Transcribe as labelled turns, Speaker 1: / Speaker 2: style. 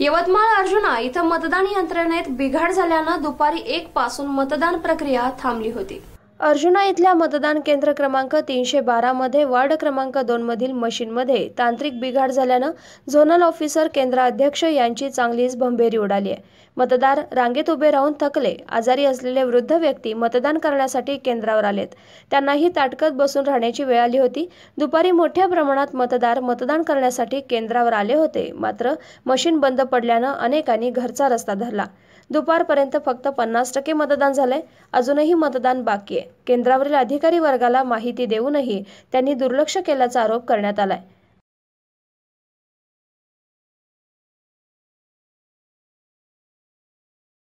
Speaker 1: यवतमाळ अर्जुना इथं मतदान यंत्रणेत बिघाड झाल्यानं दुपारी एक पासून मतदान प्रक्रिया थांबली होती
Speaker 2: अर्जुना इथल्या मतदान केंद्र क्रमांक तीनशे बारामध्ये वार्ड क्रमांक दोनमधील मशीनमध्ये तांत्रिक बिघाड झाल्यानं झोनल ऑफिसर केंद्राध्यक्ष यांची चांगलीच भंभेरी उडाली आहे मतदार रांगेत उभे राहून थकले आजारी असलेले वृद्ध व्यक्ती मतदान करण्यासाठी केंद्रावर आलेत त्यांनाही ताटकत बसून राहण्याची वेळ आली होती दुपारी मोठ्या प्रमाणात मतदार मतदान करण्यासाठी केंद्रावर आले होते मात्र मशीन बंद पडल्यानं अनेकांनी घरचा रस्ता धरला दुपारपर्यंत फक्त पन्नास टक्के मतदान झालंय अजूनही
Speaker 3: मतदान बाकी आहे केंद्रावरील अधिकारी वर्गाला माहिती देऊनही त्यांनी दुर्लक्ष केल्याचा आरोप
Speaker 4: करण्यात आलाय